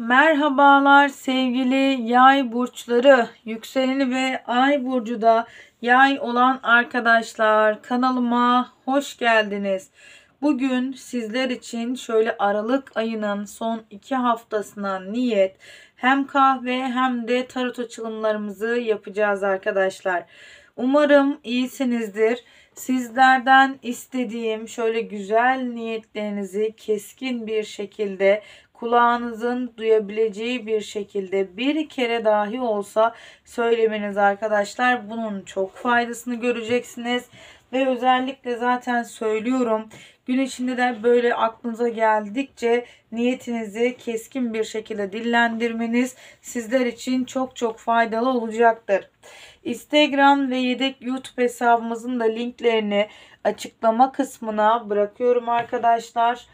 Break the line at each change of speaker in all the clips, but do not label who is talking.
Merhabalar sevgili yay burçları, yükseleni ve ay burcu da yay olan arkadaşlar kanalıma hoş geldiniz. Bugün sizler için şöyle Aralık ayının son iki haftasına niyet hem kahve hem de tarot açılımlarımızı yapacağız arkadaşlar. Umarım iyisinizdir. Sizlerden istediğim şöyle güzel niyetlerinizi keskin bir şekilde kulağınızın duyabileceği bir şekilde bir kere dahi olsa söylemeniz arkadaşlar bunun çok faydasını göreceksiniz. Ve özellikle zaten söylüyorum gün içinde de böyle aklınıza geldikçe niyetinizi keskin bir şekilde dillendirmeniz sizler için çok çok faydalı olacaktır. Instagram ve yedek YouTube hesabımızın da linklerini açıklama kısmına bırakıyorum arkadaşlar.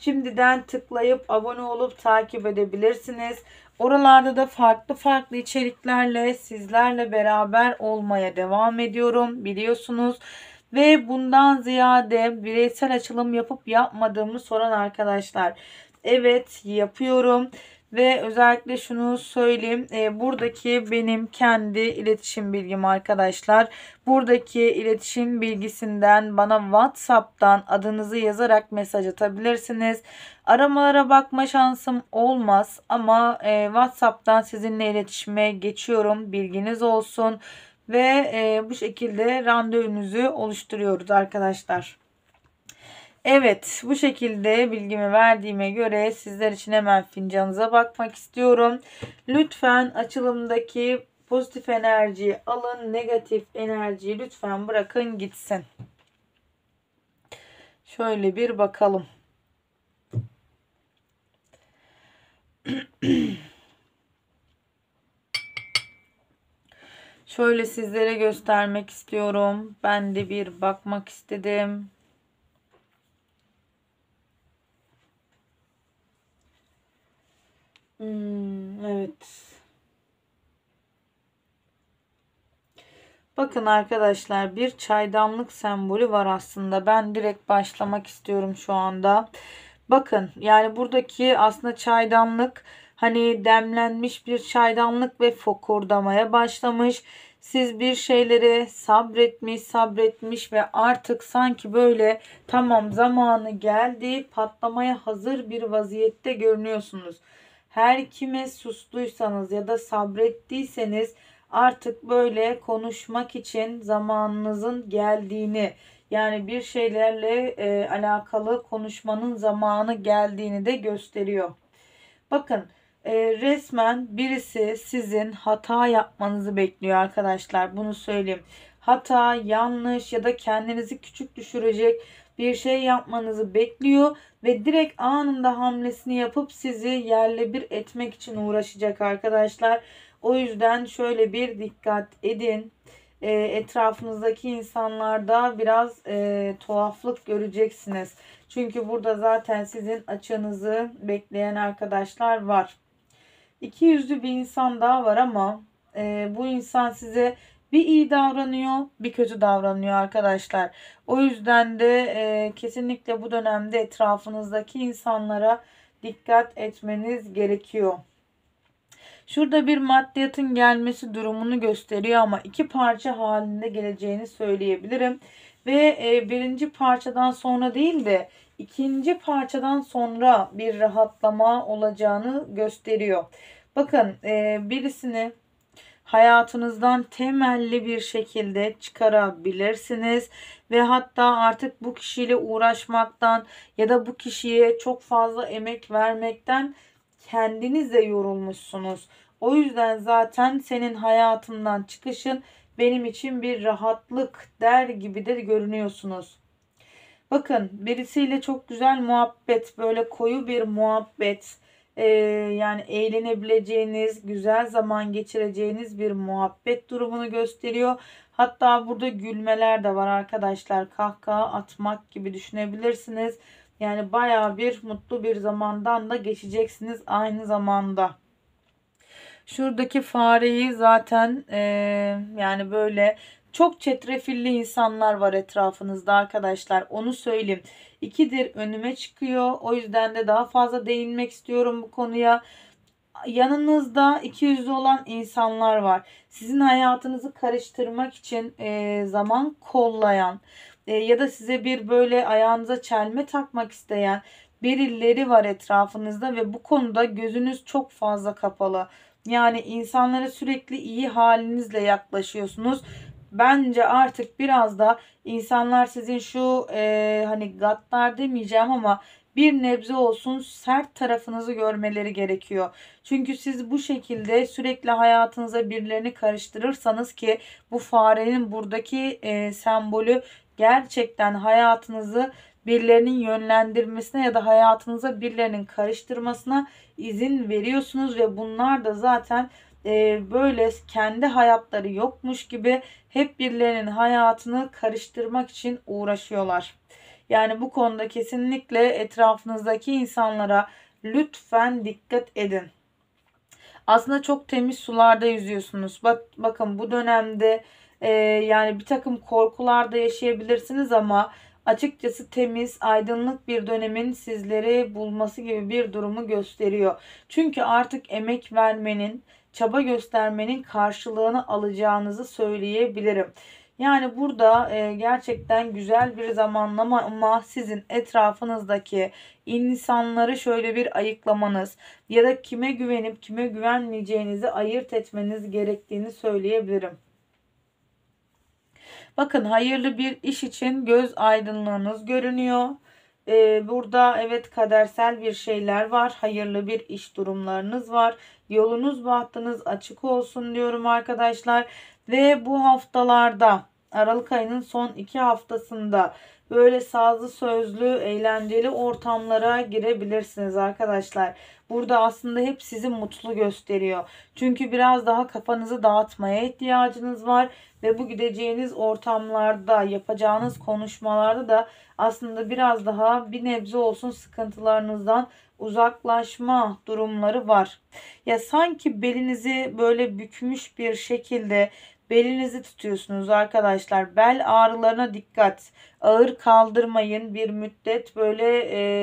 Şimdiden tıklayıp abone olup takip edebilirsiniz. Oralarda da farklı farklı içeriklerle sizlerle beraber olmaya devam ediyorum biliyorsunuz. Ve bundan ziyade bireysel açılım yapıp yapmadığımı soran arkadaşlar. Evet yapıyorum. Ve özellikle şunu söyleyeyim. E, buradaki benim kendi iletişim bilgim arkadaşlar. Buradaki iletişim bilgisinden bana WhatsApp'tan adınızı yazarak mesaj atabilirsiniz. Aramalara bakma şansım olmaz ama e, WhatsApp'tan sizinle iletişime geçiyorum. Bilginiz olsun. Ve e, bu şekilde randevunuzu oluşturuyoruz arkadaşlar. Evet bu şekilde bilgimi verdiğime göre sizler için hemen fincanınıza bakmak istiyorum. Lütfen açılımdaki pozitif enerjiyi alın. Negatif enerjiyi lütfen bırakın gitsin. Şöyle bir bakalım. Şöyle sizlere göstermek istiyorum. Ben de bir bakmak istedim. Hmm, evet. Bakın arkadaşlar bir çaydanlık sembolü var aslında. Ben direkt başlamak istiyorum şu anda. Bakın yani buradaki aslında çaydanlık hani demlenmiş bir çaydanlık ve fokurdamaya başlamış. Siz bir şeylere sabretmiş sabretmiş ve artık sanki böyle tamam zamanı geldi patlamaya hazır bir vaziyette görünüyorsunuz her kime sustuysanız ya da sabrettiyseniz artık böyle konuşmak için zamanınızın geldiğini yani bir şeylerle e, alakalı konuşmanın zamanı geldiğini de gösteriyor. Bakın e, resmen birisi sizin hata yapmanızı bekliyor arkadaşlar bunu söyleyeyim. Hata, yanlış ya da kendinizi küçük düşürecek bir şey yapmanızı bekliyor ve direkt anında hamlesini yapıp sizi yerle bir etmek için uğraşacak arkadaşlar. O yüzden şöyle bir dikkat edin. E, etrafınızdaki insanlarda biraz e, tuhaflık göreceksiniz. Çünkü burada zaten sizin açığınızı bekleyen arkadaşlar var. İki yüzlü bir insan daha var ama e, bu insan size bir iyi davranıyor bir kötü davranıyor arkadaşlar. O yüzden de e, kesinlikle bu dönemde etrafınızdaki insanlara dikkat etmeniz gerekiyor. Şurada bir maddiyatın gelmesi durumunu gösteriyor ama iki parça halinde geleceğini söyleyebilirim. Ve e, birinci parçadan sonra değil de ikinci parçadan sonra bir rahatlama olacağını gösteriyor. Bakın e, birisini hayatınızdan temelli bir şekilde çıkarabilirsiniz ve hatta artık bu kişiyle uğraşmaktan ya da bu kişiye çok fazla emek vermekten kendiniz de yorulmuşsunuz. O yüzden zaten senin hayatından çıkışın benim için bir rahatlık der gibi de görünüyorsunuz. Bakın birisiyle çok güzel muhabbet, böyle koyu bir muhabbet e, yani eğlenebileceğiniz, güzel zaman geçireceğiniz bir muhabbet durumunu gösteriyor. Hatta burada gülmeler de var arkadaşlar. Kahkaha atmak gibi düşünebilirsiniz. Yani baya bir mutlu bir zamandan da geçeceksiniz aynı zamanda. Şuradaki fareyi zaten e, yani böyle çok çetrefilli insanlar var etrafınızda arkadaşlar. Onu söyleyeyim. İkidir önüme çıkıyor. O yüzden de daha fazla değinmek istiyorum bu konuya. Yanınızda iki yüzlü olan insanlar var. Sizin hayatınızı karıştırmak için e, zaman kollayan e, ya da size bir böyle ayağınıza çelme takmak isteyen birileri var etrafınızda ve bu konuda gözünüz çok fazla kapalı. Yani insanlara sürekli iyi halinizle yaklaşıyorsunuz bence artık biraz da insanlar sizin şu e, hani gaddar demeyeceğim ama bir nebze olsun sert tarafınızı görmeleri gerekiyor. Çünkü siz bu şekilde sürekli hayatınıza birilerini karıştırırsanız ki bu farenin buradaki e, sembolü gerçekten hayatınızı birilerinin yönlendirmesine ya da hayatınıza birilerinin karıştırmasına izin veriyorsunuz ve bunlar da zaten e, böyle kendi hayatları yokmuş gibi hep birilerinin hayatını karıştırmak için uğraşıyorlar. Yani bu konuda kesinlikle etrafınızdaki insanlara lütfen dikkat edin. Aslında çok temiz sularda yüzüyorsunuz. Bak, bakın bu dönemde e, yani bir takım korkularda yaşayabilirsiniz ama açıkçası temiz, aydınlık bir dönemin sizleri bulması gibi bir durumu gösteriyor. Çünkü artık emek vermenin, çaba göstermenin karşılığını alacağınızı söyleyebilirim. Yani burada e, gerçekten güzel bir zamanlama ama sizin etrafınızdaki insanları şöyle bir ayıklamanız ya da kime güvenip kime güvenmeyeceğinizi ayırt etmeniz gerektiğini söyleyebilirim. Bakın hayırlı bir iş için göz aydınlığınız görünüyor. E, burada evet kadersel bir şeyler var. Hayırlı bir iş durumlarınız var. Yolunuz bu bahtınız açık olsun diyorum arkadaşlar. Ve bu haftalarda Aralık ayının son iki haftasında böyle sazlı sözlü eğlenceli ortamlara girebilirsiniz arkadaşlar. Burada aslında hep sizi mutlu gösteriyor. Çünkü biraz daha kafanızı dağıtmaya ihtiyacınız var ve bu gideceğiniz ortamlarda yapacağınız konuşmalarda da aslında biraz daha bir nebze olsun sıkıntılarınızdan uzaklaşma durumları var. Ya sanki belinizi böyle bükmüş bir şekilde belinizi tutuyorsunuz arkadaşlar. Bel ağrılarına dikkat. Ağır kaldırmayın bir müddet böyle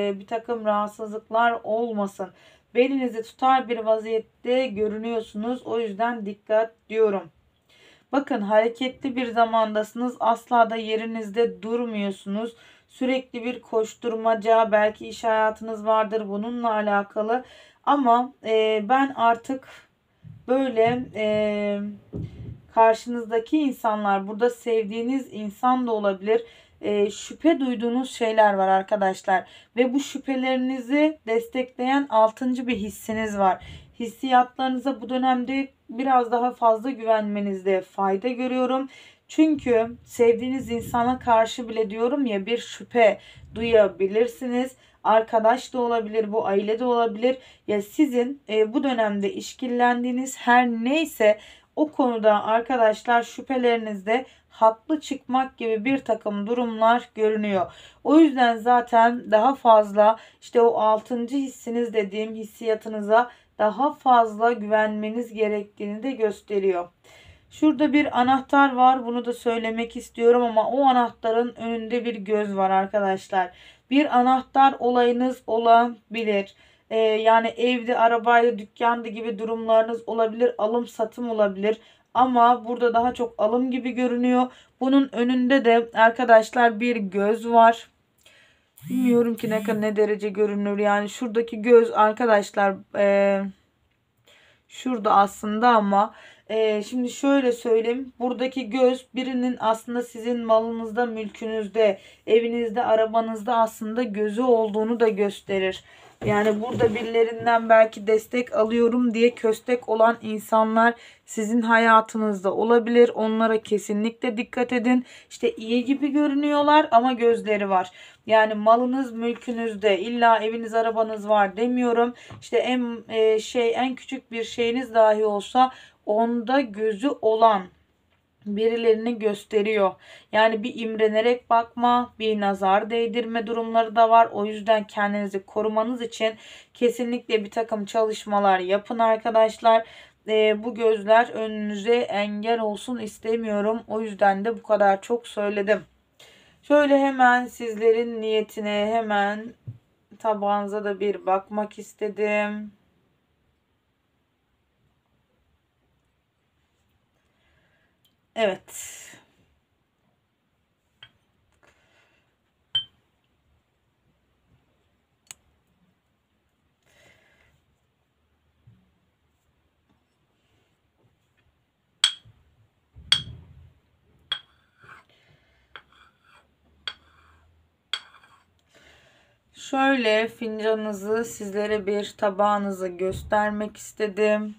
e, bir takım rahatsızlıklar olmasın. Belinizi tutar bir vaziyette görünüyorsunuz. O yüzden dikkat diyorum. Bakın hareketli bir zamandasınız. Asla da yerinizde durmuyorsunuz sürekli bir koşturmaca belki iş hayatınız vardır bununla alakalı ama e, ben artık böyle e, karşınızdaki insanlar burada sevdiğiniz insan da olabilir e, şüphe duyduğunuz şeyler var arkadaşlar ve bu şüphelerinizi destekleyen altıncı bir hissiniz var hissiyatlarınıza bu dönemde biraz daha fazla güvenmenizde fayda görüyorum çünkü sevdiğiniz insana karşı bile diyorum ya bir şüphe duyabilirsiniz. Arkadaş da olabilir, bu aile de olabilir. Ya sizin e, bu dönemde işkillendiğiniz her neyse o konuda arkadaşlar şüphelerinizde haklı çıkmak gibi bir takım durumlar görünüyor. O yüzden zaten daha fazla işte o 6. hissiniz dediğim hissiyatınıza daha fazla güvenmeniz gerektiğini de gösteriyor. Şurada bir anahtar var. Bunu da söylemek istiyorum ama o anahtarın önünde bir göz var arkadaşlar. Bir anahtar olayınız olabilir. Ee, yani evde, arabayla, dükkanda gibi durumlarınız olabilir. Alım satım olabilir. Ama burada daha çok alım gibi görünüyor. Bunun önünde de arkadaşlar bir göz var. Bilmiyorum ki ne kadar ne derece görünür. Yani şuradaki göz arkadaşlar e, şurada aslında ama ee, şimdi şöyle söyleyeyim. Buradaki göz birinin aslında sizin malınızda, mülkünüzde, evinizde, arabanızda aslında gözü olduğunu da gösterir. Yani burada birilerinden belki destek alıyorum diye köstek olan insanlar sizin hayatınızda olabilir. Onlara kesinlikle dikkat edin. İşte iyi gibi görünüyorlar ama gözleri var. Yani malınız mülkünüzde illa eviniz arabanız var demiyorum. İşte en e, şey en küçük bir şeyiniz dahi olsa onda gözü olan birilerini gösteriyor. Yani bir imrenerek bakma, bir nazar değdirme durumları da var. O yüzden kendinizi korumanız için kesinlikle bir takım çalışmalar yapın arkadaşlar. E, bu gözler önünüze engel olsun istemiyorum. O yüzden de bu kadar çok söyledim. Şöyle hemen sizlerin niyetine hemen tabağınıza da bir bakmak istedim. Evet. Şöyle fincanınızı sizlere bir tabağınızı göstermek istedim.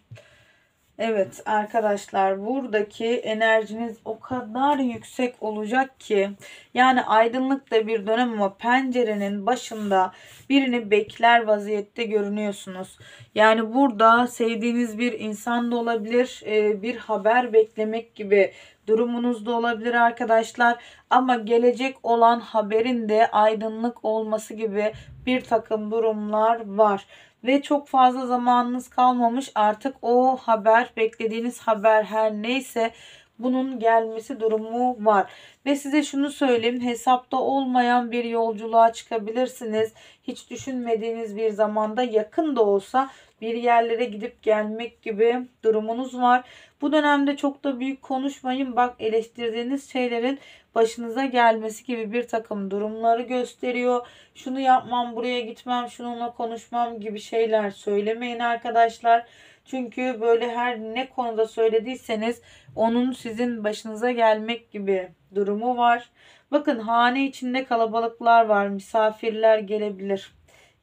Evet arkadaşlar buradaki enerjiniz o kadar yüksek olacak ki yani aydınlık da bir dönem ama pencerenin başında birini bekler vaziyette görünüyorsunuz. Yani burada sevdiğiniz bir insan da olabilir e, bir haber beklemek gibi durumunuz da olabilir arkadaşlar. Ama gelecek olan haberin de aydınlık olması gibi bir takım durumlar var ve çok fazla zamanınız kalmamış. Artık o haber, beklediğiniz haber her neyse bunun gelmesi durumu var. Ve size şunu söyleyeyim hesapta olmayan bir yolculuğa çıkabilirsiniz. Hiç düşünmediğiniz bir zamanda yakın da olsa bir yerlere gidip gelmek gibi durumunuz var. Bu dönemde çok da büyük konuşmayın. Bak eleştirdiğiniz şeylerin başınıza gelmesi gibi bir takım durumları gösteriyor. Şunu yapmam, buraya gitmem, şununla konuşmam gibi şeyler söylemeyin arkadaşlar. Çünkü böyle her ne konuda söylediyseniz onun sizin başınıza gelmek gibi durumu var. Bakın hane içinde kalabalıklar var. Misafirler gelebilir.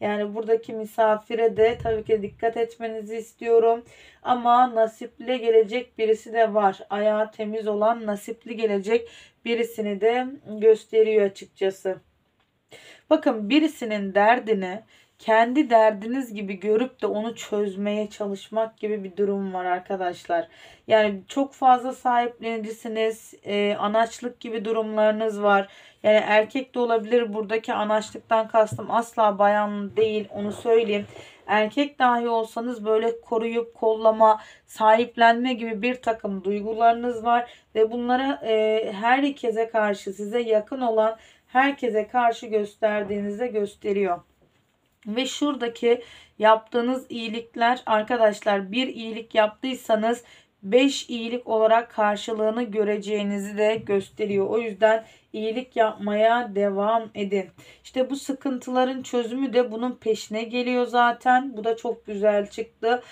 Yani buradaki misafire de tabii ki dikkat etmenizi istiyorum. Ama nasiple gelecek birisi de var. Ayağı temiz olan nasipli gelecek birisini de gösteriyor açıkçası. Bakın birisinin derdini kendi derdiniz gibi görüp de onu çözmeye çalışmak gibi bir durum var arkadaşlar. Yani çok fazla sahiplenicisiniz, e, anaçlık gibi durumlarınız var. Yani ee, erkek de olabilir. Buradaki anaçlıktan kastım asla bayan değil. Onu söyleyeyim. Erkek dahi olsanız böyle koruyup kollama, sahiplenme gibi bir takım duygularınız var ve bunlara e, herkese karşı size yakın olan herkese karşı gösterdiğinizde gösteriyor. Ve şuradaki yaptığınız iyilikler arkadaşlar bir iyilik yaptıysanız 5 iyilik olarak karşılığını göreceğinizi de gösteriyor. O yüzden iyilik yapmaya devam edin. İşte bu sıkıntıların çözümü de bunun peşine geliyor zaten. Bu da çok güzel çıktı.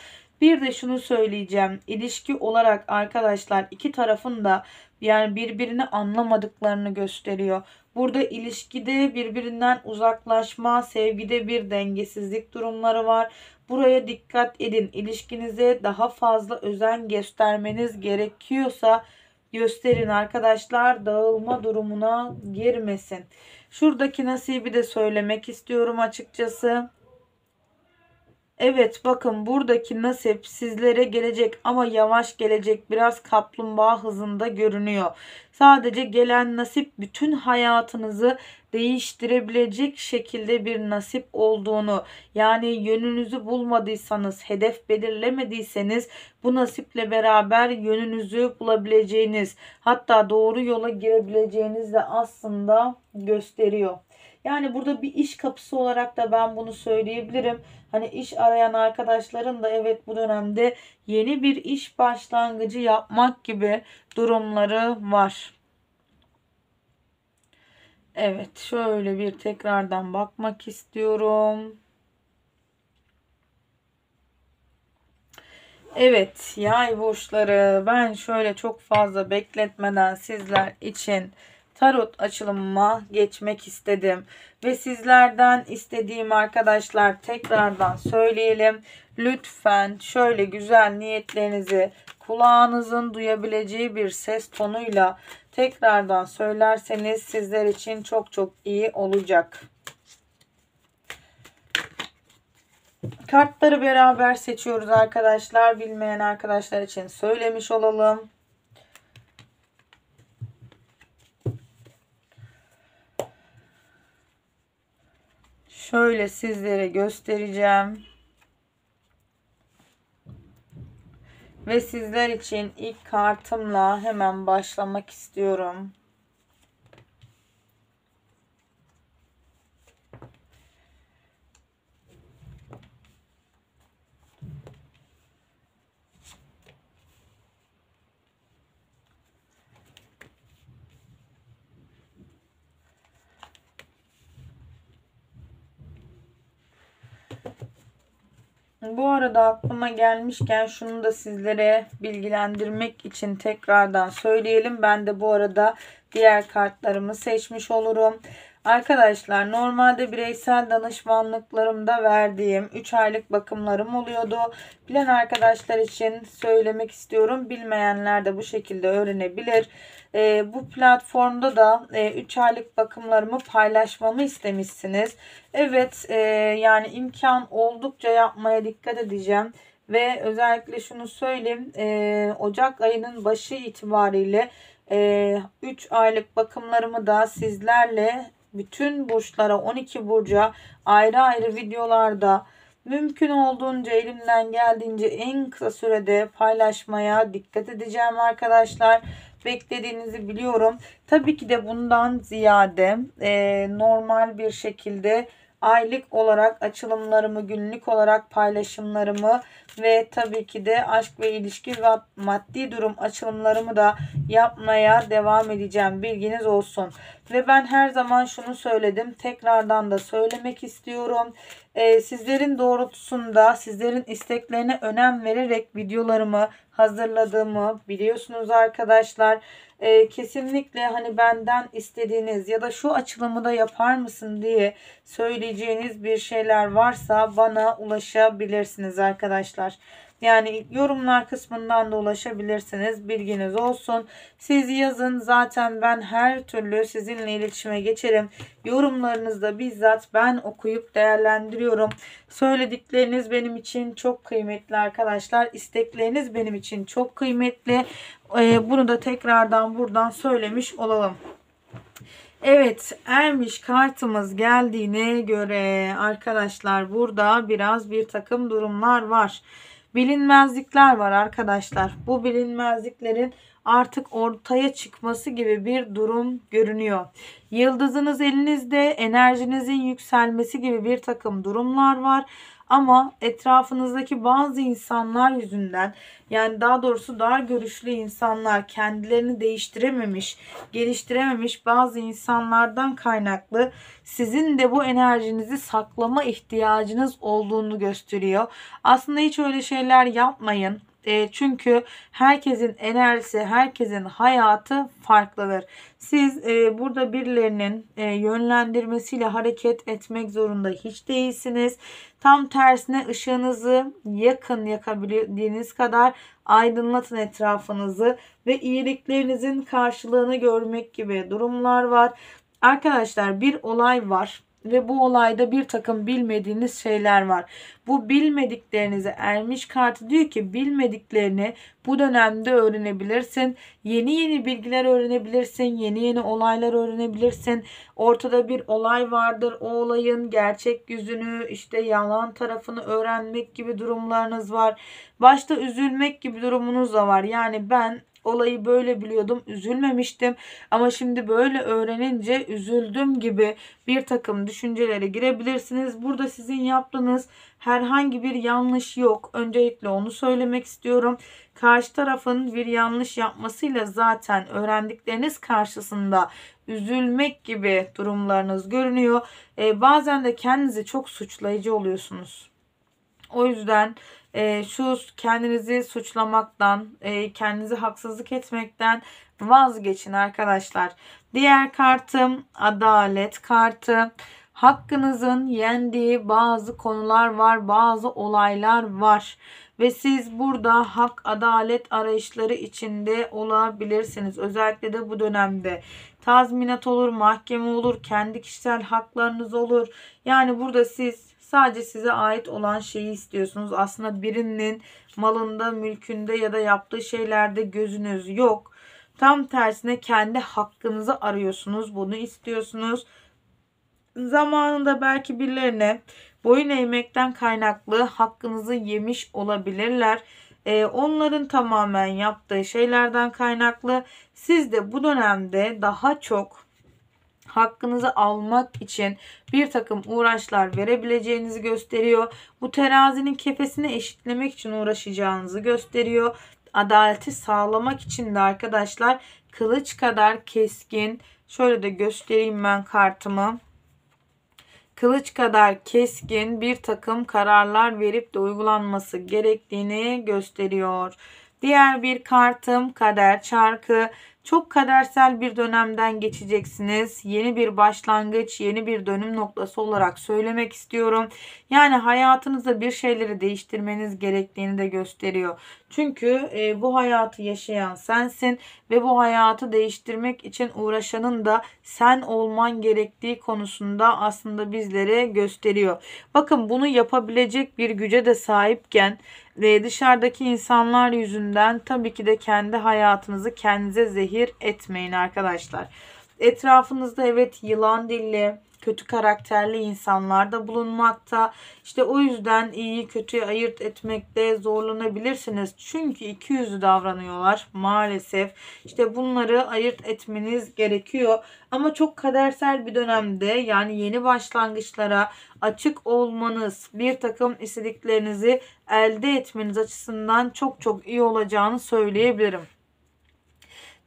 Bir de şunu söyleyeceğim. İlişki olarak arkadaşlar iki tarafın da yani birbirini anlamadıklarını gösteriyor. Burada ilişkide birbirinden uzaklaşma, sevgide bir dengesizlik durumları var. Buraya dikkat edin. İlişkinize daha fazla özen göstermeniz gerekiyorsa gösterin arkadaşlar. Dağılma durumuna girmesin. Şuradaki nasibi de söylemek istiyorum açıkçası. Evet bakın buradaki nasip sizlere gelecek ama yavaş gelecek biraz kaplumbağa hızında görünüyor. Sadece gelen nasip bütün hayatınızı değiştirebilecek şekilde bir nasip olduğunu yani yönünüzü bulmadıysanız hedef belirlemediyseniz bu nasiple beraber yönünüzü bulabileceğiniz hatta doğru yola girebileceğiniz de aslında gösteriyor. Yani burada bir iş kapısı olarak da ben bunu söyleyebilirim. Hani iş arayan arkadaşların da evet bu dönemde yeni bir iş başlangıcı yapmak gibi durumları var. Evet şöyle bir tekrardan bakmak istiyorum. Evet yay burçları ben şöyle çok fazla bekletmeden sizler için tarot açılımıma geçmek istedim. Ve sizlerden istediğim arkadaşlar tekrardan söyleyelim. Lütfen şöyle güzel niyetlerinizi kulağınızın duyabileceği bir ses tonuyla tekrardan söylerseniz sizler için çok çok iyi olacak. Kartları beraber seçiyoruz arkadaşlar. Bilmeyen arkadaşlar için söylemiş olalım. Şöyle sizlere göstereceğim. Ve sizler için ilk kartımla hemen başlamak istiyorum. Bu arada aklıma gelmişken şunu da sizlere bilgilendirmek için tekrardan söyleyelim. Ben de bu arada diğer kartlarımı seçmiş olurum. Arkadaşlar normalde bireysel danışmanlıklarımda verdiğim 3 aylık bakımlarım oluyordu. Bilen arkadaşlar için söylemek istiyorum. Bilmeyenler de bu şekilde öğrenebilir. E, bu platformda da e, 3 aylık bakımlarımı paylaşmamı istemişsiniz. Evet e, yani imkan oldukça yapmaya dikkat edeceğim. Ve özellikle şunu söyleyeyim. E, Ocak ayının başı itibariyle 3 e, aylık bakımlarımı da sizlerle bütün burçlara 12 burca ayrı ayrı videolarda mümkün olduğunca elimden geldiğince en kısa sürede paylaşmaya dikkat edeceğim arkadaşlar. Beklediğinizi biliyorum. Tabii ki de bundan ziyade e, normal bir şekilde aylık olarak açılımlarımı, günlük olarak paylaşımlarımı ve tabii ki de aşk ve ilişki ve maddi durum açılımlarımı da yapmaya devam edeceğim. Bilginiz olsun. Ve ben her zaman şunu söyledim. Tekrardan da söylemek istiyorum. Ee, sizlerin doğrultusunda sizlerin isteklerine önem vererek videolarımı hazırladığımı biliyorsunuz arkadaşlar. Ee, kesinlikle hani benden istediğiniz ya da şu açılımı da yapar mısın diye söyleyeceğiniz bir şeyler varsa bana ulaşabilirsiniz arkadaşlar. Yani yorumlar kısmından da ulaşabilirsiniz. Bilginiz olsun. Siz yazın. Zaten ben her türlü sizinle iletişime geçerim. Yorumlarınızda bizzat ben okuyup değerlendiriyorum. Söyledikleriniz benim için çok kıymetli arkadaşlar. İstekleriniz benim için çok kıymetli. Ee, bunu da tekrardan buradan söylemiş olalım. Evet ermiş kartımız geldiğine göre arkadaşlar burada biraz bir takım durumlar var bilinmezlikler var arkadaşlar. Bu bilinmezliklerin artık ortaya çıkması gibi bir durum görünüyor. Yıldızınız elinizde enerjinizin yükselmesi gibi bir takım durumlar var. Ama etrafınızdaki bazı insanlar yüzünden yani daha doğrusu dar görüşlü insanlar kendilerini değiştirememiş, geliştirememiş bazı insanlardan kaynaklı sizin de bu enerjinizi saklama ihtiyacınız olduğunu gösteriyor. Aslında hiç öyle şeyler yapmayın. E, çünkü herkesin enerjisi, herkesin hayatı farklıdır. Siz e, burada birilerinin e, yönlendirmesiyle hareket etmek zorunda hiç değilsiniz. Tam tersine ışığınızı yakın yakabildiğiniz kadar aydınlatın etrafınızı ve iyiliklerinizin karşılığını görmek gibi durumlar var. Arkadaşlar bir olay var ve bu olayda bir takım bilmediğiniz şeyler var. Bu bilmediklerinize ermiş kartı diyor ki bilmediklerini bu dönemde öğrenebilirsin. Yeni yeni bilgiler öğrenebilirsin. Yeni yeni olaylar öğrenebilirsin. Ortada bir olay vardır. O olayın gerçek yüzünü işte yalan tarafını öğrenmek gibi durumlarınız var. Başta üzülmek gibi durumunuz da var. Yani ben olayı böyle biliyordum. Üzülmemiştim. Ama şimdi böyle öğrenince üzüldüm gibi bir takım düşüncelere girebilirsiniz. Burada sizin yaptığınız herhangi bir yanlış yok. Öncelikle onu söylemek istiyorum. Karşı tarafın bir yanlış yapmasıyla zaten öğrendikleriniz karşısında üzülmek gibi durumlarınız görünüyor. Ee, bazen de kendinizi çok suçlayıcı oluyorsunuz. O yüzden e, şu kendinizi suçlamaktan, e, kendinizi haksızlık etmekten vazgeçin arkadaşlar. Diğer kartım adalet kartı. Hakkınızın yendiği bazı konular var, bazı olaylar var ve siz burada hak adalet arayışları içinde olabilirsiniz. Özellikle de bu dönemde tazminat olur, mahkeme olur, kendi kişisel haklarınız olur. Yani burada siz Sadece size ait olan şeyi istiyorsunuz. Aslında birinin malında, mülkünde ya da yaptığı şeylerde gözünüz yok. Tam tersine kendi hakkınızı arıyorsunuz. Bunu istiyorsunuz. Zamanında belki birilerine boyun eğmekten kaynaklı hakkınızı yemiş olabilirler e, onların tamamen yaptığı şeylerden kaynaklı siz de bu dönemde daha çok hakkınızı almak için bir takım uğraşlar verebileceğinizi gösteriyor. Bu terazinin kefesini eşitlemek için uğraşacağınızı gösteriyor. Adaleti sağlamak için de arkadaşlar kılıç kadar keskin. Şöyle de göstereyim ben kartımı kılıç kadar keskin bir takım kararlar verip de uygulanması gerektiğini gösteriyor. Diğer bir kartım kader çarkı çok kadersel bir dönemden geçeceksiniz. Yeni bir başlangıç, yeni bir dönüm noktası olarak söylemek istiyorum. Yani hayatınızda bir şeyleri değiştirmeniz gerektiğini de gösteriyor. Çünkü e, bu hayatı yaşayan sensin ve bu hayatı değiştirmek için uğraşanın da sen olman gerektiği konusunda aslında bizlere gösteriyor. Bakın bunu yapabilecek bir güce de sahipken ve dışarıdaki insanlar yüzünden tabii ki de kendi hayatınızı kendinize zehir etmeyin arkadaşlar. Etrafınızda evet yılan dilli, kötü karakterli insanlarda bulunmakta. İşte o yüzden iyi kötüyü ayırt etmekte zorlanabilirsiniz. Çünkü iki yüzlü davranıyorlar maalesef. İşte bunları ayırt etmeniz gerekiyor. Ama çok kadersel bir dönemde yani yeni başlangıçlara açık olmanız, bir takım istediklerinizi elde etmeniz açısından çok çok iyi olacağını söyleyebilirim.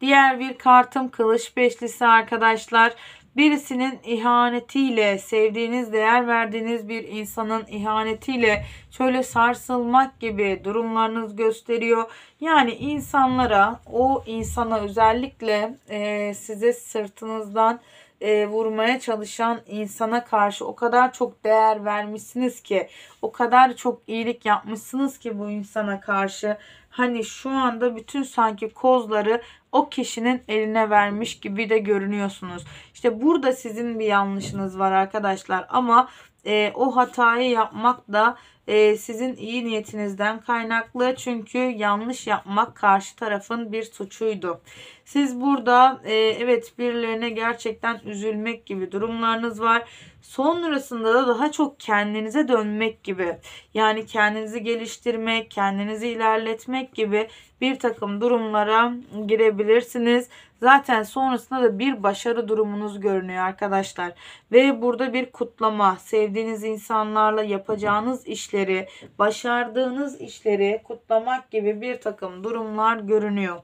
Diğer bir kartım kılıç beşlisi arkadaşlar birisinin ihanetiyle, sevdiğiniz, değer verdiğiniz bir insanın ihanetiyle şöyle sarsılmak gibi durumlarınız gösteriyor. Yani insanlara, o insana özellikle e, size sırtınızdan e, vurmaya çalışan insana karşı o kadar çok değer vermişsiniz ki, o kadar çok iyilik yapmışsınız ki bu insana karşı. Hani şu anda bütün sanki kozları o kişinin eline vermiş gibi de görünüyorsunuz. İşte burada sizin bir yanlışınız var arkadaşlar ama e, o hatayı yapmak da ee, sizin iyi niyetinizden kaynaklı. Çünkü yanlış yapmak karşı tarafın bir suçuydu. Siz burada e, evet birilerine gerçekten üzülmek gibi durumlarınız var. Sonrasında da daha çok kendinize dönmek gibi yani kendinizi geliştirmek, kendinizi ilerletmek gibi bir takım durumlara girebilirsiniz. Zaten sonrasında da bir başarı durumunuz görünüyor arkadaşlar. Ve burada bir kutlama, sevdiğiniz insanlarla yapacağınız işler işleri, başardığınız işleri kutlamak gibi bir takım durumlar görünüyor.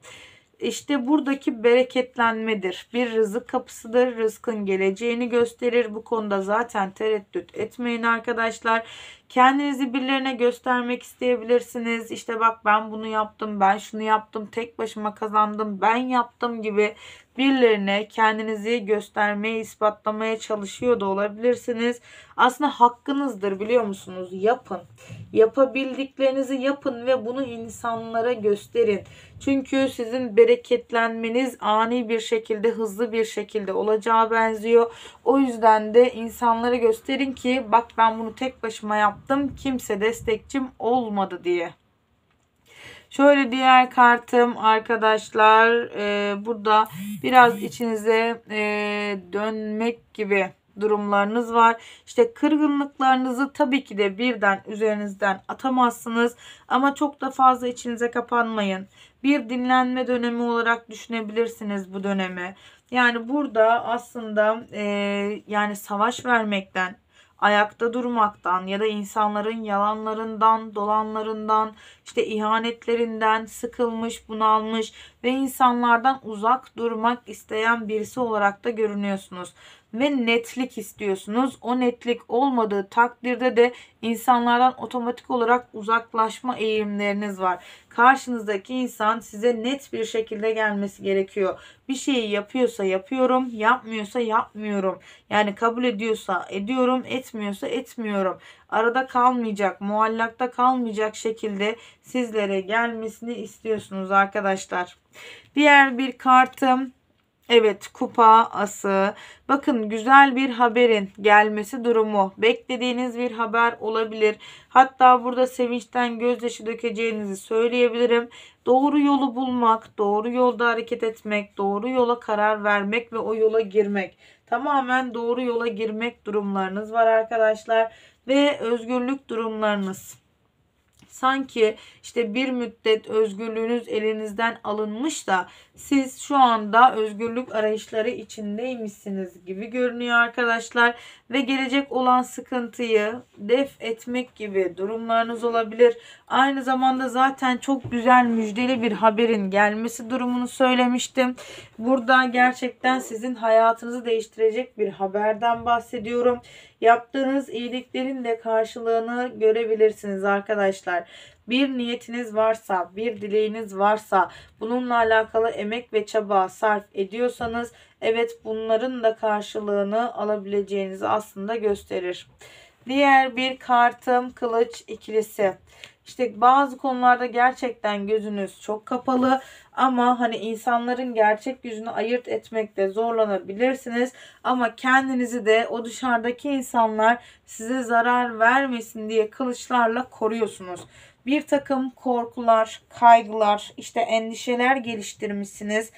İşte buradaki bereketlenmedir. Bir rızık kapısıdır. Rızkın geleceğini gösterir. Bu konuda zaten tereddüt etmeyin arkadaşlar. Kendinizi birilerine göstermek isteyebilirsiniz. İşte bak ben bunu yaptım, ben şunu yaptım, tek başıma kazandım, ben yaptım gibi birilerine kendinizi göstermeye, ispatlamaya çalışıyor da olabilirsiniz. Aslında hakkınızdır biliyor musunuz? Yapın. Yapabildiklerinizi yapın ve bunu insanlara gösterin. Çünkü sizin bereketlenmeniz ani bir şekilde, hızlı bir şekilde olacağı benziyor. O yüzden de insanlara gösterin ki bak ben bunu tek başıma yaptım. Kimse destekçim olmadı diye. Şöyle diğer kartım arkadaşlar e, burada biraz içinize e, dönmek gibi durumlarınız var. İşte kırgınlıklarınızı tabii ki de birden üzerinizden atamazsınız ama çok da fazla içinize kapanmayın. Bir dinlenme dönemi olarak düşünebilirsiniz bu dönemi. Yani burada aslında e, yani savaş vermekten ayakta durmaktan ya da insanların yalanlarından, dolanlarından, işte ihanetlerinden sıkılmış, bunalmış ve insanlardan uzak durmak isteyen birisi olarak da görünüyorsunuz ve netlik istiyorsunuz. O netlik olmadığı takdirde de insanlardan otomatik olarak uzaklaşma eğilimleriniz var. Karşınızdaki insan size net bir şekilde gelmesi gerekiyor. Bir şeyi yapıyorsa yapıyorum, yapmıyorsa yapmıyorum. Yani kabul ediyorsa ediyorum, etmiyorsa etmiyorum. Arada kalmayacak, muallakta kalmayacak şekilde sizlere gelmesini istiyorsunuz arkadaşlar. Diğer bir kartım Evet kupa ası. Bakın güzel bir haberin gelmesi durumu. Beklediğiniz bir haber olabilir. Hatta burada sevinçten gözyaşı dökeceğinizi söyleyebilirim. Doğru yolu bulmak, doğru yolda hareket etmek, doğru yola karar vermek ve o yola girmek. Tamamen doğru yola girmek durumlarınız var arkadaşlar. Ve özgürlük durumlarınız sanki işte bir müddet özgürlüğünüz elinizden alınmış da siz şu anda özgürlük arayışları içindeymişsiniz gibi görünüyor arkadaşlar. Ve gelecek olan sıkıntıyı def etmek gibi durumlarınız olabilir. Aynı zamanda zaten çok güzel müjdeli bir haberin gelmesi durumunu söylemiştim. Burada gerçekten sizin hayatınızı değiştirecek bir haberden bahsediyorum. Yaptığınız iyiliklerin de karşılığını görebilirsiniz arkadaşlar. Bir niyetiniz varsa, bir dileğiniz varsa, bununla alakalı emek ve çaba sarf ediyorsanız evet bunların da karşılığını alabileceğinizi aslında gösterir. Diğer bir kartım kılıç ikilisi. İşte bazı konularda gerçekten gözünüz çok kapalı ama hani insanların gerçek yüzünü ayırt etmekte zorlanabilirsiniz. Ama kendinizi de o dışarıdaki insanlar size zarar vermesin diye kılıçlarla koruyorsunuz bir takım korkular, kaygılar, işte endişeler geliştirmişsiniz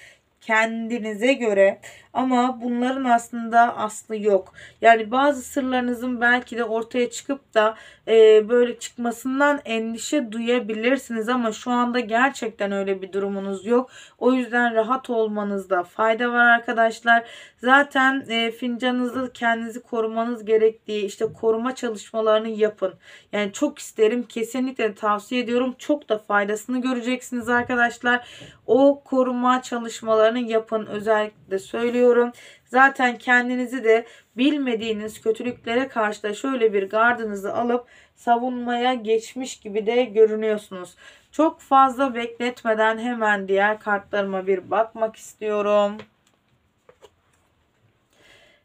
kendinize göre ama bunların aslında aslı yok. Yani bazı sırlarınızın belki de ortaya çıkıp da e, böyle çıkmasından endişe duyabilirsiniz ama şu anda gerçekten öyle bir durumunuz yok. O yüzden rahat olmanızda fayda var arkadaşlar. Zaten e, fincanınızda kendinizi korumanız gerektiği işte koruma çalışmalarını yapın. Yani çok isterim kesinlikle tavsiye ediyorum. Çok da faydasını göreceksiniz arkadaşlar. O koruma çalışmalarını çalışmalarını yapın özellikle söylüyorum. Zaten kendinizi de bilmediğiniz kötülüklere karşı da şöyle bir gardınızı alıp savunmaya geçmiş gibi de görünüyorsunuz. Çok fazla bekletmeden hemen diğer kartlarıma bir bakmak istiyorum.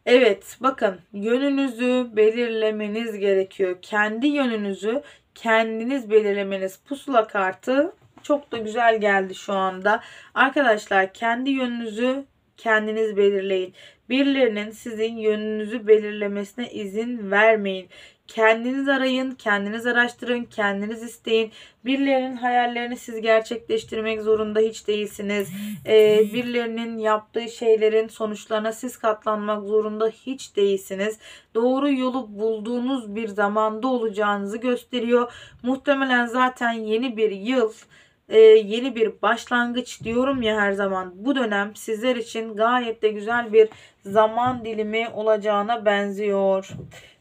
Evet bakın yönünüzü belirlemeniz gerekiyor. Kendi yönünüzü kendiniz belirlemeniz pusula kartı çok da güzel geldi şu anda. Arkadaşlar kendi yönünüzü kendiniz belirleyin. Birilerinin sizin yönünüzü belirlemesine izin vermeyin. Kendiniz arayın, kendiniz araştırın, kendiniz isteyin. Birilerinin hayallerini siz gerçekleştirmek zorunda hiç değilsiniz. Ee, birilerinin yaptığı şeylerin sonuçlarına siz katlanmak zorunda hiç değilsiniz. Doğru yolu bulduğunuz bir zamanda olacağınızı gösteriyor. Muhtemelen zaten yeni bir yıl e, yeni bir başlangıç diyorum ya her zaman. Bu dönem sizler için gayet de güzel bir zaman dilimi olacağına benziyor.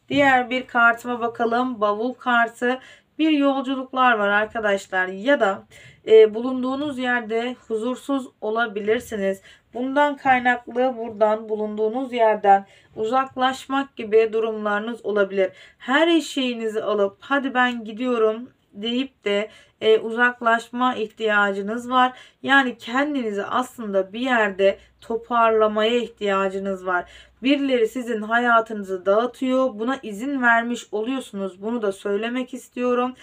Diğer bir kartıma bakalım. Bavul kartı. Bir yolculuklar var arkadaşlar ya da e, bulunduğunuz yerde huzursuz olabilirsiniz. Bundan kaynaklı buradan bulunduğunuz yerden uzaklaşmak gibi durumlarınız olabilir. Her eşeğinizi alıp hadi ben gidiyorum deyip de e, uzaklaşma ihtiyacınız var. Yani kendinizi aslında bir yerde toparlamaya ihtiyacınız var. Birileri sizin hayatınızı dağıtıyor. Buna izin vermiş oluyorsunuz. Bunu da söylemek istiyorum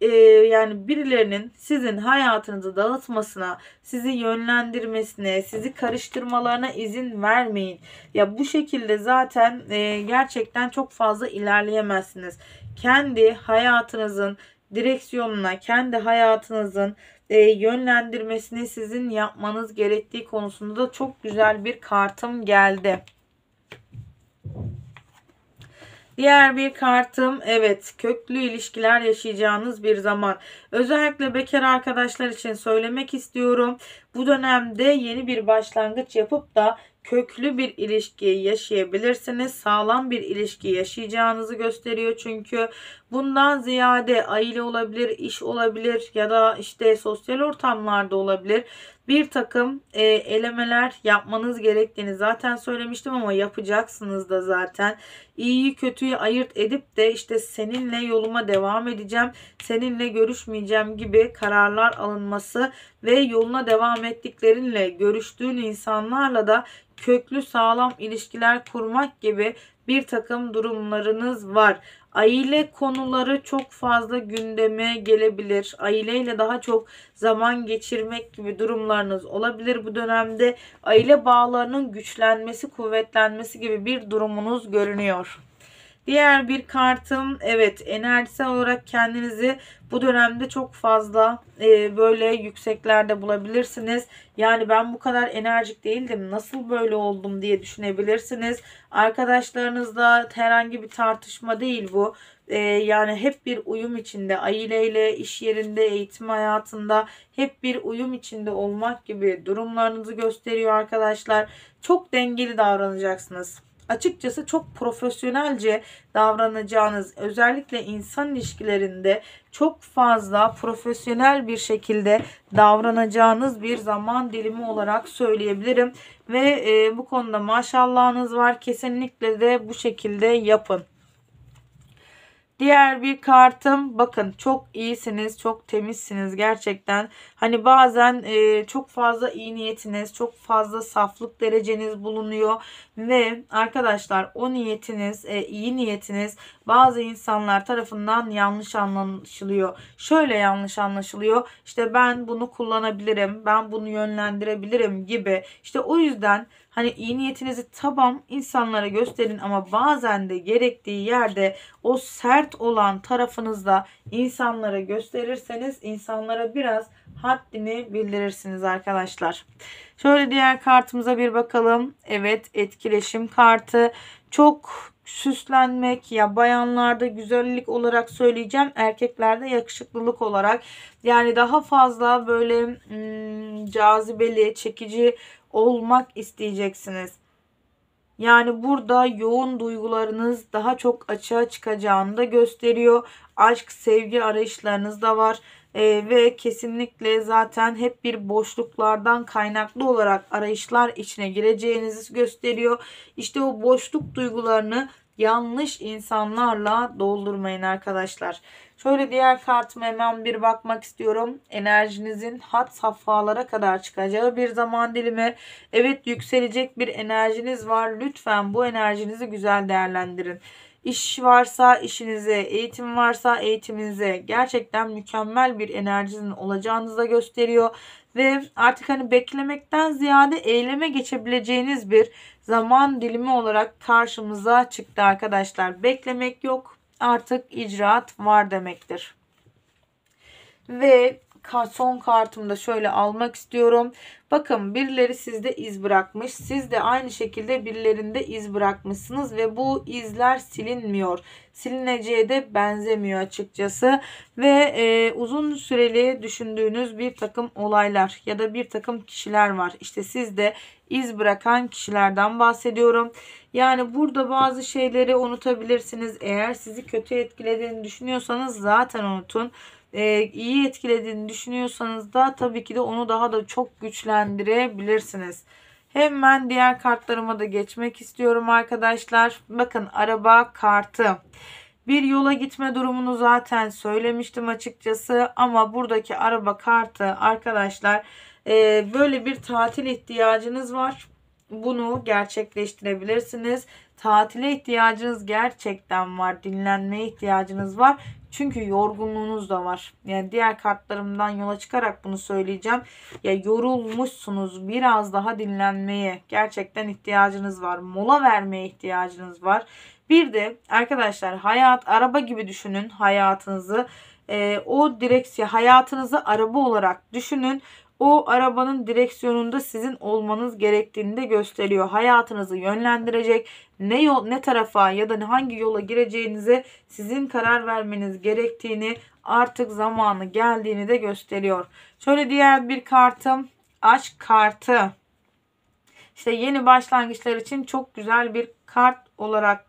e, yani birilerinin sizin hayatınızı dağıtmasına, sizi yönlendirmesine, sizi karıştırmalarına izin vermeyin. Ya bu şekilde zaten e, gerçekten çok fazla ilerleyemezsiniz. Kendi hayatınızın direksiyonuna kendi hayatınızın e, yönlendirmesini sizin yapmanız gerektiği konusunda da çok güzel bir kartım geldi. Diğer bir kartım evet köklü ilişkiler yaşayacağınız bir zaman. Özellikle bekar arkadaşlar için söylemek istiyorum. Bu dönemde yeni bir başlangıç yapıp da köklü bir ilişki yaşayabilirsiniz. Sağlam bir ilişki yaşayacağınızı gösteriyor çünkü Bundan ziyade aile olabilir, iş olabilir ya da işte sosyal ortamlarda olabilir. Bir takım e, elemeler yapmanız gerektiğini zaten söylemiştim ama yapacaksınız da zaten. İyiyi kötüyü ayırt edip de işte seninle yoluma devam edeceğim, seninle görüşmeyeceğim gibi kararlar alınması ve yoluna devam ettiklerinle görüştüğün insanlarla da köklü sağlam ilişkiler kurmak gibi bir takım durumlarınız var. Aile konuları çok fazla gündeme gelebilir. Aileyle daha çok zaman geçirmek gibi durumlarınız olabilir. Bu dönemde aile bağlarının güçlenmesi, kuvvetlenmesi gibi bir durumunuz görünüyor. Diğer bir kartım evet enerjisel olarak kendinizi bu dönemde çok fazla e, böyle yükseklerde bulabilirsiniz. Yani ben bu kadar enerjik değildim nasıl böyle oldum diye düşünebilirsiniz. Arkadaşlarınızla herhangi bir tartışma değil bu. E, yani hep bir uyum içinde aileyle, iş yerinde, eğitim hayatında hep bir uyum içinde olmak gibi durumlarınızı gösteriyor arkadaşlar. Çok dengeli davranacaksınız açıkçası çok profesyonelce davranacağınız özellikle insan ilişkilerinde çok fazla profesyonel bir şekilde davranacağınız bir zaman dilimi olarak söyleyebilirim ve e, bu konuda maşallahınız var kesinlikle de bu şekilde yapın. Diğer bir kartım bakın çok iyisiniz çok temizsiniz gerçekten. Hani bazen e, çok fazla iyi niyetiniz çok fazla saflık dereceniz bulunuyor. Ve arkadaşlar o niyetiniz e, iyi niyetiniz bazı insanlar tarafından yanlış anlaşılıyor. Şöyle yanlış anlaşılıyor işte ben bunu kullanabilirim ben bunu yönlendirebilirim gibi. İşte o yüzden Hani iyi niyetinizi tamam insanlara gösterin ama bazen de gerektiği yerde o sert olan tarafınızda insanlara gösterirseniz insanlara biraz haddini bildirirsiniz arkadaşlar. Şöyle diğer kartımıza bir bakalım. Evet etkileşim kartı. Çok süslenmek ya bayanlarda güzellik olarak söyleyeceğim erkeklerde yakışıklılık olarak yani daha fazla böyle hmm, cazibeli çekici olmak isteyeceksiniz. Yani burada yoğun duygularınız daha çok açığa çıkacağını da gösteriyor. Aşk, sevgi arayışlarınız da var. Ee, ve kesinlikle zaten hep bir boşluklardan kaynaklı olarak arayışlar içine gireceğinizi gösteriyor. İşte o boşluk duygularını yanlış insanlarla doldurmayın arkadaşlar. Şöyle diğer kartıma hemen bir bakmak istiyorum. Enerjinizin hat safhalara kadar çıkacağı bir zaman dilimi. Evet yükselecek bir enerjiniz var. Lütfen bu enerjinizi güzel değerlendirin. İş varsa işinize, eğitim varsa eğitiminize gerçekten mükemmel bir enerjinin olacağınızı da gösteriyor. Ve artık hani beklemekten ziyade eyleme geçebileceğiniz bir zaman dilimi olarak karşımıza çıktı arkadaşlar. Beklemek yok, artık icraat var demektir. Ve son kartımda şöyle almak istiyorum. Bakın birileri sizde iz bırakmış. Siz de aynı şekilde birilerinde iz bırakmışsınız ve bu izler silinmiyor. Silineceğe de benzemiyor açıkçası. Ve e, uzun süreli düşündüğünüz bir takım olaylar ya da bir takım kişiler var. İşte sizde iz bırakan kişilerden bahsediyorum. Yani burada bazı şeyleri unutabilirsiniz. Eğer sizi kötü etkilediğini düşünüyorsanız zaten unutun e, iyi etkilediğini düşünüyorsanız da tabii ki de onu daha da çok güçlendirebilirsiniz. Hemen diğer kartlarıma da geçmek istiyorum arkadaşlar. Bakın araba kartı. Bir yola gitme durumunu zaten söylemiştim açıkçası ama buradaki araba kartı arkadaşlar e, böyle bir tatil ihtiyacınız var. Bunu gerçekleştirebilirsiniz. Tatile ihtiyacınız gerçekten var. Dinlenmeye ihtiyacınız var. Çünkü yorgunluğunuz da var. Yani diğer kartlarımdan yola çıkarak bunu söyleyeceğim. Ya yorulmuşsunuz. Biraz daha dinlenmeye gerçekten ihtiyacınız var. Mola vermeye ihtiyacınız var. Bir de arkadaşlar hayat araba gibi düşünün hayatınızı. E, o direksiyon hayatınızı araba olarak düşünün o arabanın direksiyonunda sizin olmanız gerektiğini de gösteriyor. Hayatınızı yönlendirecek ne yol ne tarafa ya da hangi yola gireceğinize sizin karar vermeniz gerektiğini artık zamanı geldiğini de gösteriyor. Şöyle diğer bir kartım aşk kartı. İşte yeni başlangıçlar için çok güzel bir kart olarak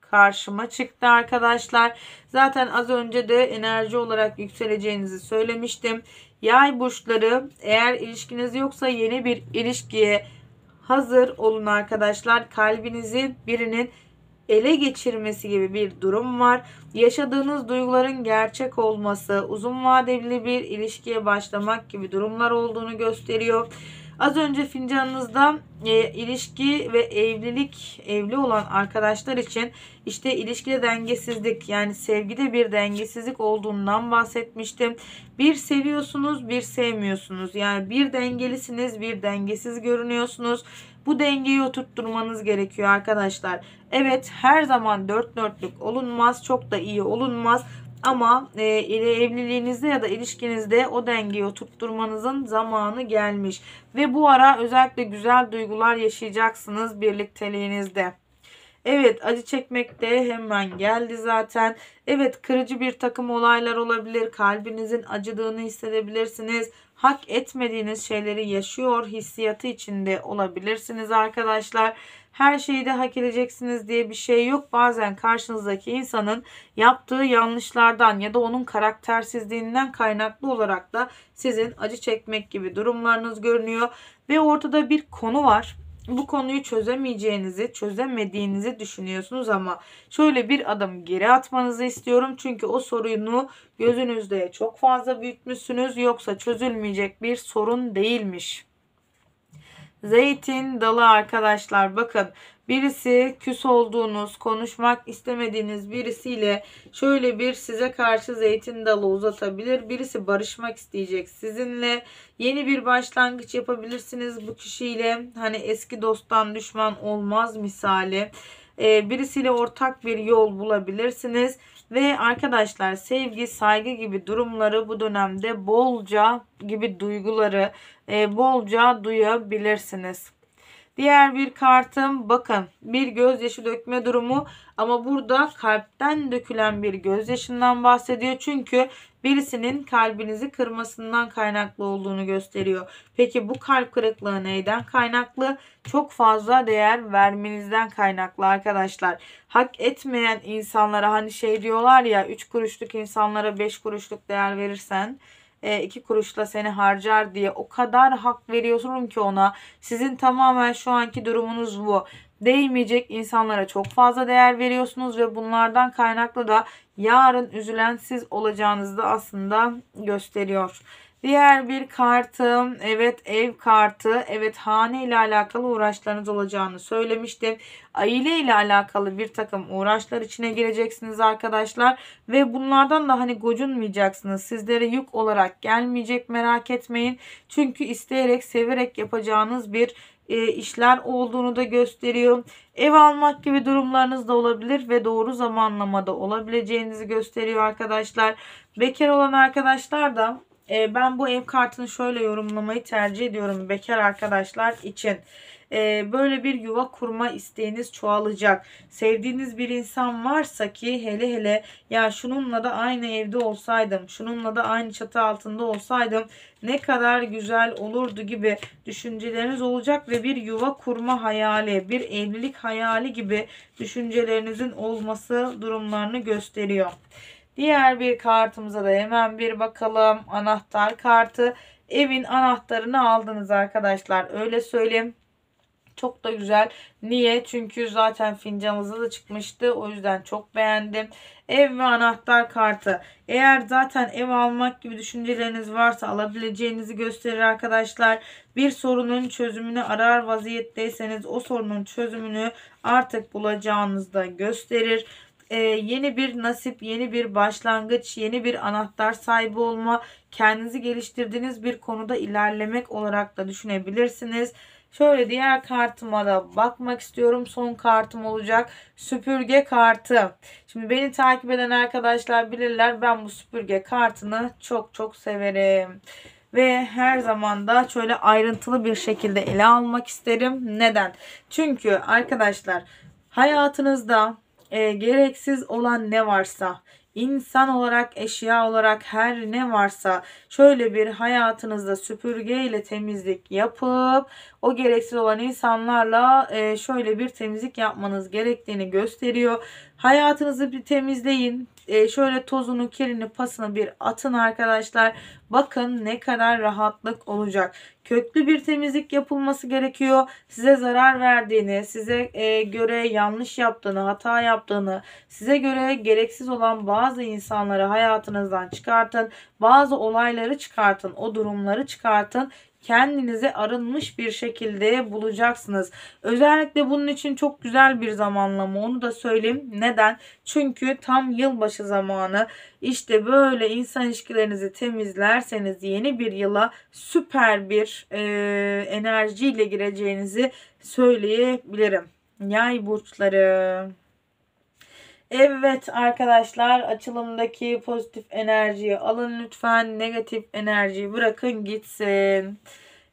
karşıma çıktı arkadaşlar. Zaten az önce de enerji olarak yükseleceğinizi söylemiştim. Yay burçları eğer ilişkiniz yoksa yeni bir ilişkiye hazır olun arkadaşlar. Kalbinizi birinin ele geçirmesi gibi bir durum var. Yaşadığınız duyguların gerçek olması, uzun vadeli bir ilişkiye başlamak gibi durumlar olduğunu gösteriyor. Az önce fincanınızda e, ilişki ve evlilik evli olan arkadaşlar için işte ilişkide dengesizlik yani sevgide bir dengesizlik olduğundan bahsetmiştim. Bir seviyorsunuz bir sevmiyorsunuz yani bir dengelisiniz bir dengesiz görünüyorsunuz. Bu dengeyi oturtturmanız gerekiyor arkadaşlar. Evet her zaman dört dörtlük olunmaz çok da iyi olunmaz ama e, evliliğinizde ya da ilişkinizde o dengeyi oturtturmanızın zamanı gelmiş. Ve bu ara özellikle güzel duygular yaşayacaksınız birlikteliğinizde. Evet acı çekmek de hemen geldi zaten. Evet kırıcı bir takım olaylar olabilir. Kalbinizin acıdığını hissedebilirsiniz. Hak etmediğiniz şeyleri yaşıyor hissiyatı içinde olabilirsiniz arkadaşlar her şeyi de hak edeceksiniz diye bir şey yok. Bazen karşınızdaki insanın yaptığı yanlışlardan ya da onun karaktersizliğinden kaynaklı olarak da sizin acı çekmek gibi durumlarınız görünüyor. Ve ortada bir konu var bu konuyu çözemeyeceğinizi, çözemediğinizi düşünüyorsunuz ama şöyle bir adım geri atmanızı istiyorum. Çünkü o sorunu gözünüzde çok fazla büyütmüşsünüz yoksa çözülmeyecek bir sorun değilmiş. Zeytin dalı arkadaşlar bakın birisi küs olduğunuz konuşmak istemediğiniz birisiyle şöyle bir size karşı zeytin dalı uzatabilir. Birisi barışmak isteyecek sizinle yeni bir başlangıç yapabilirsiniz bu kişiyle hani eski dosttan düşman olmaz misali ee, birisiyle ortak bir yol bulabilirsiniz. Ve arkadaşlar sevgi, saygı gibi durumları bu dönemde bolca gibi duyguları e, bolca duyabilirsiniz. Diğer bir kartım bakın bir gözyaşı dökme durumu ama burada kalpten dökülen bir gözyaşından bahsediyor. Çünkü birisinin kalbinizi kırmasından kaynaklı olduğunu gösteriyor. Peki bu kalp kırıklığı neyden kaynaklı? Çok fazla değer vermenizden kaynaklı arkadaşlar. Hak etmeyen insanlara hani şey diyorlar ya 3 kuruşluk insanlara 5 kuruşluk değer verirsen e, iki kuruşla seni harcar diye o kadar hak veriyorsun ki ona. Sizin tamamen şu anki durumunuz bu değmeyecek insanlara çok fazla değer veriyorsunuz ve bunlardan kaynaklı da yarın üzülen siz olacağınızı da aslında gösteriyor. Diğer bir kartım evet ev kartı evet hane ile alakalı uğraşlarınız olacağını söylemiştim. Aile ile alakalı bir takım uğraşlar içine gireceksiniz arkadaşlar. Ve bunlardan da hani gocunmayacaksınız. Sizlere yük olarak gelmeyecek merak etmeyin. Çünkü isteyerek severek yapacağınız bir e, işler olduğunu da gösteriyor. Ev almak gibi durumlarınız da olabilir ve doğru zamanlamada olabileceğinizi gösteriyor arkadaşlar. Bekar olan arkadaşlar da e, ben bu ev kartını şöyle yorumlamayı tercih ediyorum bekar arkadaşlar için. E, böyle bir yuva kurma isteğiniz çoğalacak. Sevdiğiniz bir insan varsa ki hele hele ya şununla da aynı evde olsaydım, şununla da aynı çatı altında olsaydım ne kadar güzel olurdu gibi düşünceleriniz olacak ve bir yuva kurma hayali, bir evlilik hayali gibi düşüncelerinizin olması durumlarını gösteriyor. Diğer bir kartımıza da hemen bir bakalım. Anahtar kartı. Evin anahtarını aldınız arkadaşlar. Öyle söyleyeyim. Çok da güzel. Niye? Çünkü zaten fincanınızda da çıkmıştı. O yüzden çok beğendim. Ev ve anahtar kartı. Eğer zaten ev almak gibi düşünceleriniz varsa alabileceğinizi gösterir arkadaşlar. Bir sorunun çözümünü arar vaziyetteyseniz o sorunun çözümünü artık bulacağınızda gösterir e, yeni bir nasip, yeni bir başlangıç, yeni bir anahtar sahibi olma, kendinizi geliştirdiğiniz bir konuda ilerlemek olarak da düşünebilirsiniz. Şöyle diğer kartıma da bakmak istiyorum. Son kartım olacak. Süpürge kartı. Şimdi beni takip eden arkadaşlar bilirler. Ben bu süpürge kartını çok çok severim. Ve her zaman da şöyle ayrıntılı bir şekilde ele almak isterim. Neden? Çünkü arkadaşlar hayatınızda e, gereksiz olan ne varsa insan olarak, eşya olarak her ne varsa şöyle bir hayatınızda süpürgeyle temizlik yapıp o gereksiz olan insanlarla e, şöyle bir temizlik yapmanız gerektiğini gösteriyor. Hayatınızı bir temizleyin. E, şöyle tozunu, kirini, pasını bir atın arkadaşlar. Bakın ne kadar rahatlık olacak. Köklü bir temizlik yapılması gerekiyor. Size zarar verdiğini, size e, göre yanlış yaptığını, hata yaptığını, size göre gereksiz olan bazı insanları hayatınızdan çıkartın. Bazı olayları çıkartın, o durumları çıkartın kendinizi arınmış bir şekilde bulacaksınız. Özellikle bunun için çok güzel bir zamanlama onu da söyleyeyim. Neden? Çünkü tam yılbaşı zamanı işte böyle insan ilişkilerinizi temizlerseniz yeni bir yıla süper bir e, enerjiyle gireceğinizi söyleyebilirim. Yay burçları. Evet arkadaşlar açılımdaki pozitif enerjiyi alın lütfen. Negatif enerjiyi bırakın gitsin.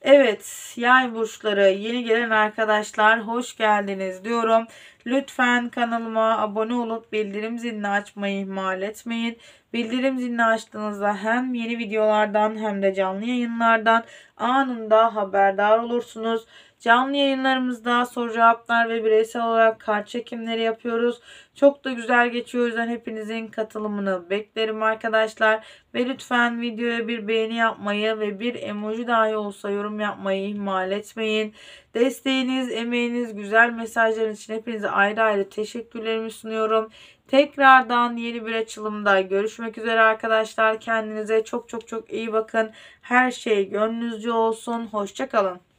Evet yay burçları yeni gelen arkadaşlar hoş geldiniz diyorum. Lütfen kanalıma abone olup bildirim zilini açmayı ihmal etmeyin. Bildirim zilini açtığınızda hem yeni videolardan hem de canlı yayınlardan anında haberdar olursunuz. Canlı yayınlarımızda soru cevaplar ve bireysel olarak kart çekimleri yapıyoruz. Çok da güzel geçiyor. O yüzden hepinizin katılımını beklerim arkadaşlar. Ve lütfen videoya bir beğeni yapmayı ve bir emoji dahi olsa yorum yapmayı ihmal etmeyin. Desteğiniz, emeğiniz, güzel mesajlar için hepinize ayrı ayrı teşekkürlerimi sunuyorum. Tekrardan yeni bir açılımda görüşmek üzere arkadaşlar. Kendinize çok çok çok iyi bakın. Her şey gönlünüzce olsun. Hoşçakalın.